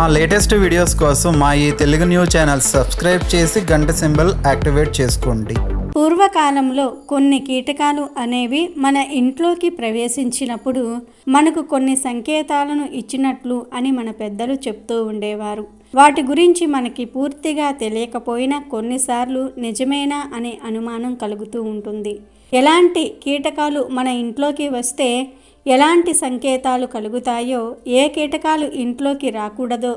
మా latest videos కోసం మా ఈ తెలుగు న్యూస్ ఛానల్ సబ్స్క్రైబ్ చేసి గంట సింబల్ యాక్టివేట్ చేసుకోండి పూర్వకాలంలో కొన్ని కీటకాలు అనేవి మన ఇంట్లోకి ప్రవేశించినప్పుడు మనకు కొన్ని సంకేతాలను ఇచ్చినట్లు అని మన పెద్దలు చెప్తూ ఉండేవారు వాటి గురించి మనకి పూర్తిగా తెలియకపోయినా కొన్నిసార్లు నిజమేనా అనే అనుమానం కలుగుతూ ఉంటుంది ఎలాంటి కీటకాలు మన ఇంట్లోకి వస్తే ఎలాంటి సంకేతాలు కలుగుతాయో ఏ కీటకాలు ఇంట్లోకి రాకూడదో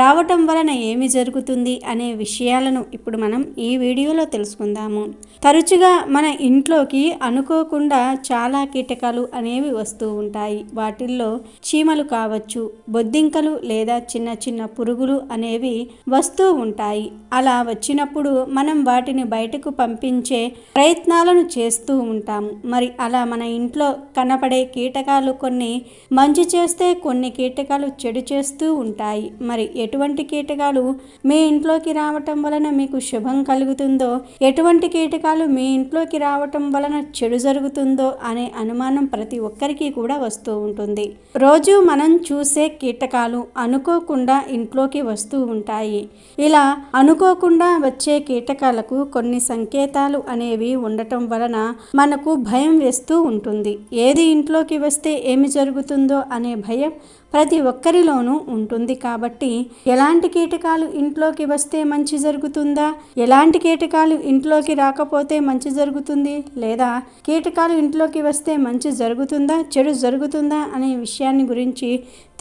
రావటం వలన ఏమి జరుగుతుంది అనే విషయాలను ఇప్పుడు మనం ఈ వీడియోలో తెలుసుకుందాము తరచుగా మన ఇంట్లోకి అనుకోకుండా చాలా కీటకాలు అనేవి వస్తూ ఉంటాయి వాటిల్లో చీమలు కావచ్చు బొద్దింకలు లేదా చిన్న చిన్న పురుగులు అనేవి వస్తూ ఉంటాయి అలా వచ్చినప్పుడు మనం వాటిని బయటకు పంపించే ప్రయత్నాలను చేస్తూ ఉంటాము మరి అలా మన ఇంట్లో కనపడే కీటకాలు కొన్ని మంచి చేస్తే కొన్ని కీటకాలు చెడు చేస్తూ ఉంటాయి మరి ఎటువంటి కీటకాలు మీ ఇంట్లోకి రావటం వలన మీకు శుభం కలుగుతుందో ఎటువంటి కీటకాలు మీ ఇంట్లోకి రావటం వలన చెడు జరుగుతుందో అనే అనుమానం ప్రతి ఒక్కరికి కూడా వస్తూ ఉంటుంది రోజు మనం చూసే కీటకాలు అనుకోకుండా ఇంట్లోకి వస్తూ ఉంటాయి ఇలా అనుకోకుండా వచ్చే కీటకాలకు కొన్ని సంకేతాలు అనేవి ఉండటం వలన మనకు భయం వేస్తూ ఉంటుంది ఏది ఇంట్లోకి వస్తే ఏమి జరుగుతుందో అనే భయం ప్రతి ఒక్కరిలోనూ ఉంటుంది కాబట్టి ఎలాంటి కీటకాలు ఇంట్లోకి వస్తే మంచి జరుగుతుందా ఎలాంటి కీటకాలు ఇంట్లోకి రాకపోతే మంచి జరుగుతుంది లేదా కీటకాలు ఇంట్లోకి వస్తే మంచి జరుగుతుందా చెడు జరుగుతుందా అనే విషయాన్ని గురించి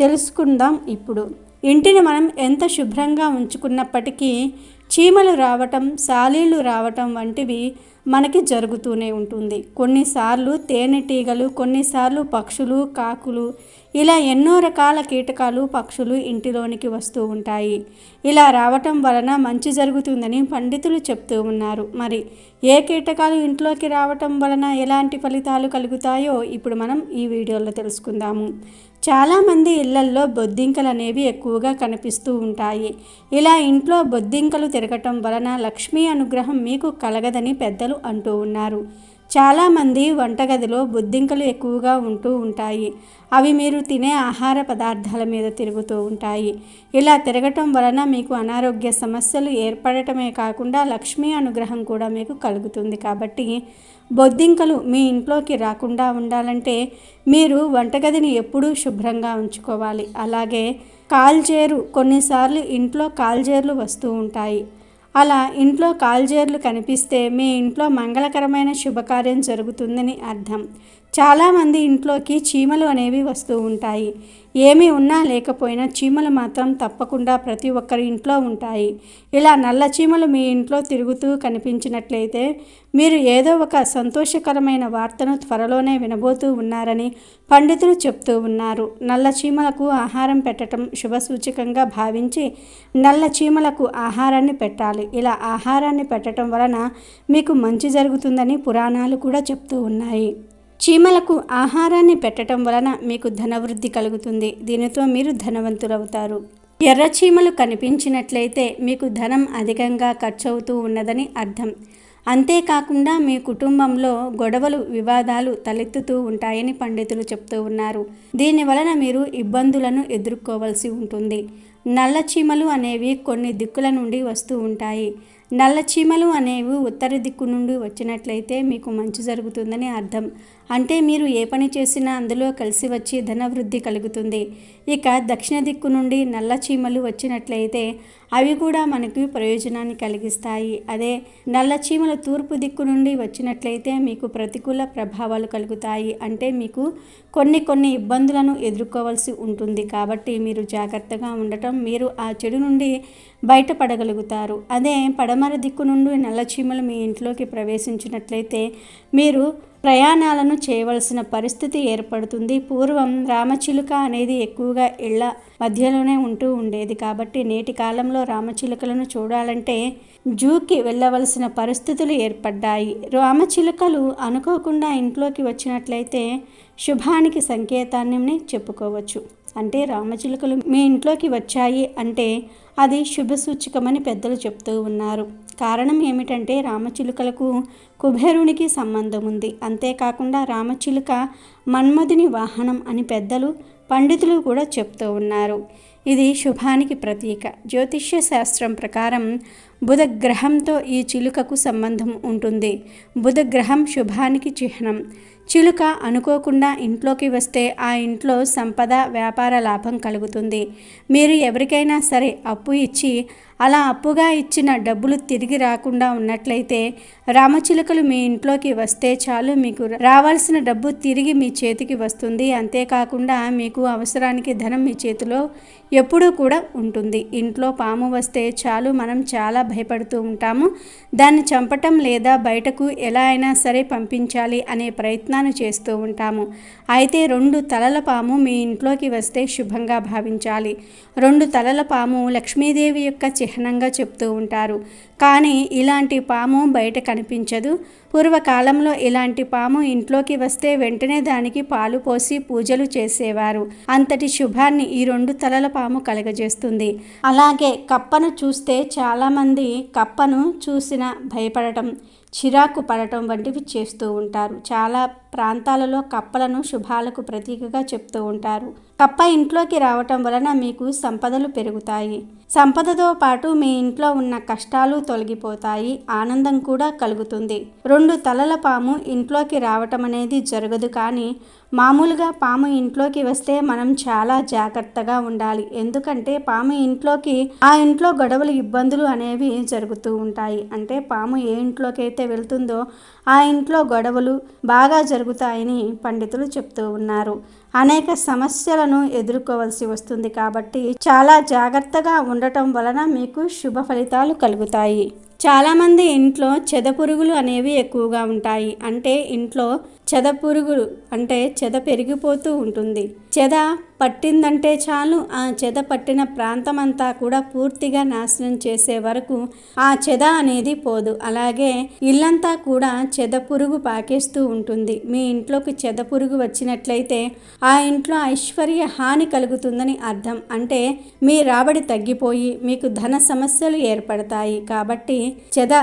తెలుసుకుందాం ఇప్పుడు ఇంటిని మనం ఎంత శుభ్రంగా ఉంచుకున్నప్పటికీ చీమలు రావటం సాలీలు రావటం వంటివి మనకి జరుగుతూనే ఉంటుంది కొన్నిసార్లు తేనెటీగలు కొన్నిసార్లు పక్షులు కాకులు ఇలా ఎన్నో రకాల కీటకాలు పక్షులు ఇంటిలోనికి వస్తూ ఉంటాయి ఇలా రావటం వలన మంచి జరుగుతుందని పండితులు చెప్తూ ఉన్నారు మరి ఏ కీటకాలు ఇంట్లోకి రావటం వలన ఎలాంటి ఫలితాలు కలుగుతాయో ఇప్పుడు మనం ఈ వీడియోలో తెలుసుకుందాము చాలామంది ఇళ్లల్లో బొద్దింకలు అనేవి ఎక్కువగా కనిపిస్తూ ఉంటాయి ఇలా ఇంట్లో బొద్దింకలు తిరగటం వలన లక్ష్మీ అనుగ్రహం మీకు కలగదని పెద్దలు అంటూ ఉన్నారు చాలామంది వంటగదిలో బొద్దింకలు ఎక్కువగా ఉంటూ ఉంటాయి అవి మీరు తినే ఆహార పదార్థాల మీద తిరుగుతూ ఉంటాయి ఇలా తిరగటం వలన మీకు అనారోగ్య సమస్యలు ఏర్పడటమే కాకుండా లక్ష్మీ అనుగ్రహం కూడా మీకు కలుగుతుంది కాబట్టి బొద్దింకలు మీ ఇంట్లోకి రాకుండా ఉండాలంటే మీరు వంటగదిని ఎప్పుడూ శుభ్రంగా ఉంచుకోవాలి అలాగే కాల్చేరు కొన్నిసార్లు ఇంట్లో కాల్చేర్లు వస్తూ ఉంటాయి అలా ఇంట్లో కాల్జేర్లు కనిపిస్తే మీ ఇంట్లో మంగళకరమైన శుభకార్యం జరుగుతుందని అర్థం చాలామంది ఇంట్లోకి చీమలు అనేవి వస్తూ ఉంటాయి ఏమి ఉన్నా లేకపోయినా చీమలు మాత్రం తప్పకుండా ప్రతి ఒక్కరి ఇంట్లో ఉంటాయి ఇలా నల్ల చీమలు మీ ఇంట్లో తిరుగుతూ కనిపించినట్లయితే మీరు ఏదో ఒక సంతోషకరమైన వార్తను త్వరలోనే వినబోతూ ఉన్నారని పండితులు చెప్తూ ఉన్నారు నల్ల చీమలకు ఆహారం పెట్టడం శుభసూచకంగా భావించి నల్ల చీమలకు ఆహారాన్ని పెట్టాలి ఇలా ఆహారాన్ని పెట్టడం వలన మీకు మంచి జరుగుతుందని పురాణాలు కూడా చెప్తూ ఉన్నాయి చీమలకు ఆహారాన్ని పెట్టడం వలన మీకు ధనవృద్ధి కలుగుతుంది దీనితో మీరు ధనవంతులవుతారు ఎర్ర చీమలు కనిపించినట్లయితే మీకు ధనం అధికంగా ఖర్చవుతూ ఉన్నదని అర్థం అంతేకాకుండా మీ కుటుంబంలో గొడవలు వివాదాలు తలెత్తుతూ ఉంటాయని పండితులు చెప్తూ ఉన్నారు దీని వలన మీరు ఇబ్బందులను ఎదుర్కోవలసి ఉంటుంది నల్ల చీమలు అనేవి కొన్ని దిక్కుల నుండి వస్తూ ఉంటాయి నల్ల చీమలు అనేవి ఉత్తర దిక్కు నుండి వచ్చినట్లయితే మీకు మంచి జరుగుతుందని అర్థం అంటే మీరు ఏ పని చేసినా అందులో కలిసి వచ్చి ధనవృద్ధి కలుగుతుంది ఇక దక్షిణ దిక్కు నుండి నల్ల చీమలు వచ్చినట్లయితే అవి కూడా మనకు ప్రయోజనాన్ని కలిగిస్తాయి అదే నల్లచీమల తూర్పు దిక్కు నుండి వచ్చినట్లయితే మీకు ప్రతికూల ప్రభావాలు కలుగుతాయి అంటే మీకు కొన్ని కొన్ని ఇబ్బందులను ఎదుర్కోవాల్సి ఉంటుంది కాబట్టి మీరు జాగ్రత్తగా ఉండటం మీరు ఆ చెడు నుండి బయటపడగలుగుతారు అదే పడమర దిక్కు నుండి నల్లచీమలు మీ ఇంట్లోకి ప్రవేశించినట్లయితే మీరు ప్రయాణాలను చేయవలసిన పరిస్థితి ఏర్పడుతుంది పూర్వం రామచిలుక అనేది ఎక్కువగా ఇళ్ల మధ్యలోనే ఉంటూ ఉండేది కాబట్టి నేటి కాలంలో రామచిలుకలను చూడాలంటే జూకి వెళ్ళవలసిన పరిస్థితులు ఏర్పడ్డాయి రామచిలుకలు అనుకోకుండా ఇంట్లోకి వచ్చినట్లయితే శుభానికి సంకేతాన్ని చెప్పుకోవచ్చు అంటే రామచిలుకలు మీ ఇంట్లోకి వచ్చాయి అంటే అది శుభసూచికమని పెద్దలు చెప్తూ ఉన్నారు కారణం ఏమిటంటే రామచిలుకలకు కుబేరునికి సంబంధం ఉంది అంతేకాకుండా రామచిలుక మన్మధుని వాహనం అని పెద్దలు పండితులు కూడా చెప్తూ ఉన్నారు ఇది శుభానికి ప్రతీక జ్యోతిష్య శాస్త్రం ప్రకారం బుధగ్రహంతో ఈ చిలుకకు సంబంధం ఉంటుంది బుధగ్రహం శుభానికి చిహ్నం చిలుక అనుకోకుండా ఇంట్లోకి వస్తే ఆ ఇంట్లో సంపద వ్యాపార లాభం కలుగుతుంది మీరు ఎవరికైనా సరే అప్పు ఇచ్చి అలా అప్పుగా ఇచ్చిన డబ్బులు తిరిగి రాకుండా ఉన్నట్లయితే రామచిలుకలు మీ ఇంట్లోకి వస్తే చాలు మీకు రావాల్సిన డబ్బు తిరిగి మీ చేతికి వస్తుంది అంతేకాకుండా మీకు అవసరానికి ధనం మీ చేతిలో ఎప్పుడూ కూడా ఉంటుంది ఇంట్లో పాము వస్తే చాలు మనం చాలా భయపడుతూ ఉంటాము దాన్ని చంపటం లేదా బయటకు ఎలా అయినా సరే పంపించాలి అనే ప్రయత్నాన్ని చేస్తూ ఉంటాము అయితే రెండు తలల పాము మీ ఇంట్లోకి వస్తే శుభంగా భావించాలి రెండు తలల పాము లక్ష్మీదేవి యొక్క చిహ్న చిహ్నంగా చెప్తూ ఉంటారు కానీ ఇలాంటి పాము బయట కనిపించదు పూర్వకాలంలో ఇలాంటి పాము ఇంట్లోకి వస్తే వెంటనే దానికి పాలు పోసి పూజలు చేసేవారు అంతటి శుభాన్ని ఈ రెండు తలల పాము కలగజేస్తుంది అలాగే కప్పను చూస్తే చాలామంది కప్పను చూసిన భయపడటం చిరాకు పడటం వంటివి చేస్తూ ఉంటారు చాలా ప్రాంతాలలో కప్పలను శుభాలకు ప్రతీకగా చెప్తూ ఉంటారు కప్ప ఇంట్లోకి రావటం వలన మీకు సంపదలు పెరుగుతాయి సంపదతో పాటు మీ ఇంట్లో ఉన్న కష్టాలు తొలగిపోతాయి ఆనందం కూడా కలుగుతుంది రెండు తలల పాము ఇంట్లోకి రావటం అనేది జరగదు కానీ మామూలుగా పాము ఇంట్లోకి వస్తే మనం చాలా జాగ్రత్తగా ఉండాలి ఎందుకంటే పాము ఇంట్లోకి ఆ ఇంట్లో గొడవలు ఇబ్బందులు అనేవి జరుగుతూ ఉంటాయి అంటే పాము ఏ ఇంట్లోకి అయితే వెళ్తుందో ఆ ఇంట్లో గొడవలు బాగా జరుగుతాయని పండితులు చెప్తూ ఉన్నారు అనేక సమస్యలను ఎదుర్కోవలసి వస్తుంది కాబట్టి చాలా జాగ్రత్తగా ఉండటం వలన మీకు శుభ ఫలితాలు కలుగుతాయి చాలామంది ఇంట్లో చెదపురుగులు అనేవి ఎక్కువగా ఉంటాయి అంటే ఇంట్లో చెదపురుగులు అంటే చెద పెరిగిపోతూ ఉంటుంది చెద పట్టిందంటే చాలు ఆ చెద పట్టిన ప్రాంతమంతా కూడా పూర్తిగా నాశనం చేసే వరకు ఆ చెద అనేది పోదు అలాగే ఇల్లంతా కూడా చెద పురుగు పాకేస్తూ ఉంటుంది మీ ఇంట్లోకి చెద పురుగు వచ్చినట్లయితే ఆ ఇంట్లో ఐశ్వర్య హాని కలుగుతుందని అర్థం అంటే మీ రాబడి తగ్గిపోయి మీకు ధన సమస్యలు ఏర్పడతాయి కాబట్టి చెద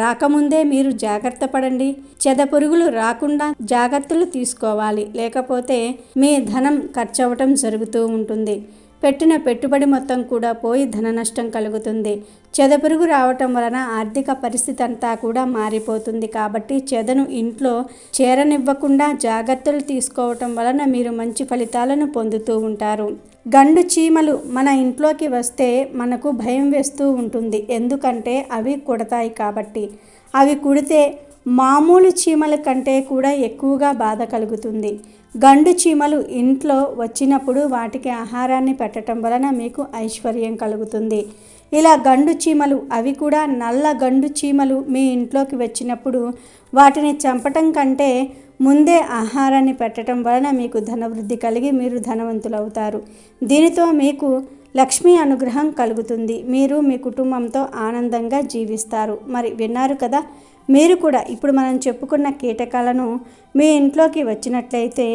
రాకముందే మీరు జాగ్రత్త పడండి చెదపురుగులు రాకుండా జాగ్రత్తలు తీసుకోవాలి లేకపోతే మీ ధనం ఖర్చవటం జరుగుతూ ఉంటుంది పెట్టిన పెట్టుబడి మొత్తం కూడా పోయి ధన నష్టం కలుగుతుంది చెదపురుగు రావటం వలన ఆర్థిక పరిస్థితి అంతా కూడా మారిపోతుంది కాబట్టి చెదను ఇంట్లో చేరనివ్వకుండా జాగ్రత్తలు తీసుకోవటం వలన మీరు మంచి ఫలితాలను పొందుతూ ఉంటారు గండు చీమలు మన ఇంట్లోకి వస్తే మనకు భయం వేస్తూ ఉంటుంది ఎందుకంటే అవి కుడతాయి కాబట్టి అవి కుడితే మామూలు చీమల కంటే కూడా ఎక్కువగా బాధ కలుగుతుంది గండు చీమలు ఇంట్లో వచ్చినప్పుడు వాటికి ఆహారాన్ని పెట్టడం వలన మీకు ఐశ్వర్యం కలుగుతుంది ఇలా గండు చీమలు అవి కూడా నల్ల గండు చీమలు మీ ఇంట్లోకి వచ్చినప్పుడు వాటిని చంపటం కంటే ముందే ఆహారాన్ని పెట్టడం వలన మీకు ధనవృద్ధి కలిగి మీరు ధనవంతులవుతారు దీనితో మీకు లక్ష్మీ అనుగ్రహం కలుగుతుంది మీరు మీ కుటుంబంతో ఆనందంగా జీవిస్తారు మరి విన్నారు కదా మీరు కూడా ఇప్పుడు మనం చెప్పుకున్న కీటకాలను మీ ఇంట్లోకి వచ్చినట్లయితే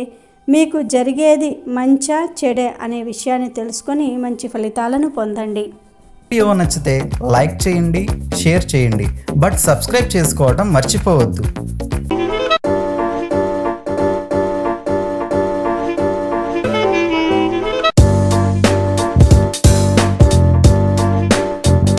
మీకు జరిగేది మంచా చెడే అనే విషయాన్ని తెలుసుకొని మంచి ఫలితాలను పొందండి వీడియో నచ్చితే లైక్ చేయండి షేర్ చేయండి బట్ సబ్స్క్రైబ్ చేసుకోవడం మర్చిపోవద్దు